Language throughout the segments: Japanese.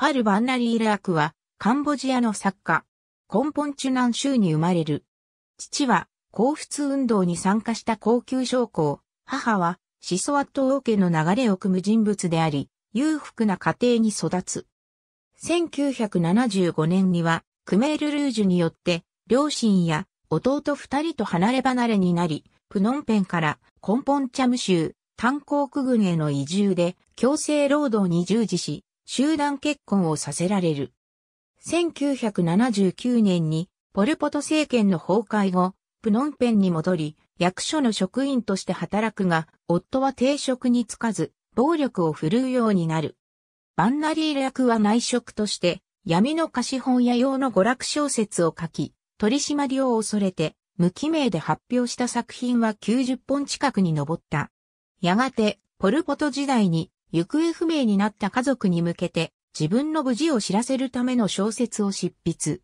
パル・バンナリー・ラークは、カンボジアの作家。コンンポチュナン州に生まれる。父は、幸福運動に参加した高級将校。母は、シソワット王家の流れを組む人物であり、裕福な家庭に育つ。1975年には、クメール・ルージュによって、両親や弟二人と離れ離れになり、プノンペンからコンポンチャム州、炭鉱区軍への移住で強制労働に従事し、集団結婚をさせられる。1979年にポルポト政権の崩壊後、プノンペンに戻り、役所の職員として働くが、夫は定職に就かず、暴力を振るうようになる。バンナリー略は内職として、闇の貸本屋用の娯楽小説を書き、取締りを恐れて、無記名で発表した作品は90本近くに上った。やがて、ポルポト時代に行方不明になった家族に向けて自分の無事を知らせるための小説を執筆。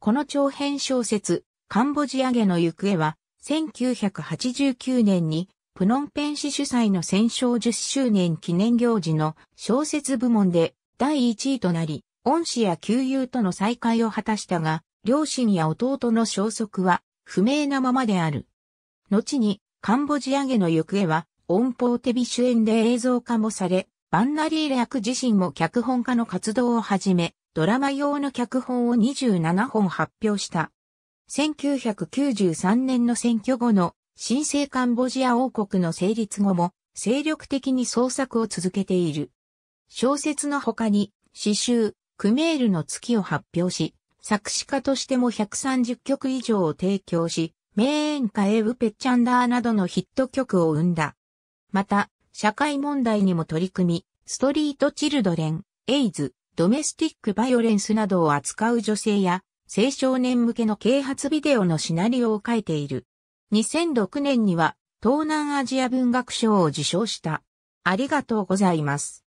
この長編小説、カンボジアゲの行方は、1989年にプノンペン市主催の戦勝10周年記念行事の小説部門で第1位となり、恩師や旧友との再会を果たしたが、両親や弟の消息は不明なままである。後に、カンボジアゲの行方は、音法手ビ主演で映像化もされ、バンナリー役自身も脚本家の活動をはじめ、ドラマ用の脚本を27本発表した。1993年の選挙後の新生カンボジア王国の成立後も精力的に創作を続けている。小説の他に詩集、クメールの月を発表し、作詞家としても130曲以上を提供し、メーンカエウペッチャンダーなどのヒット曲を生んだ。また、社会問題にも取り組み、ストリートチルドレン、エイズ、ドメスティックバイオレンスなどを扱う女性や、青少年向けの啓発ビデオのシナリオを書いている。2006年には、東南アジア文学賞を受賞した。ありがとうございます。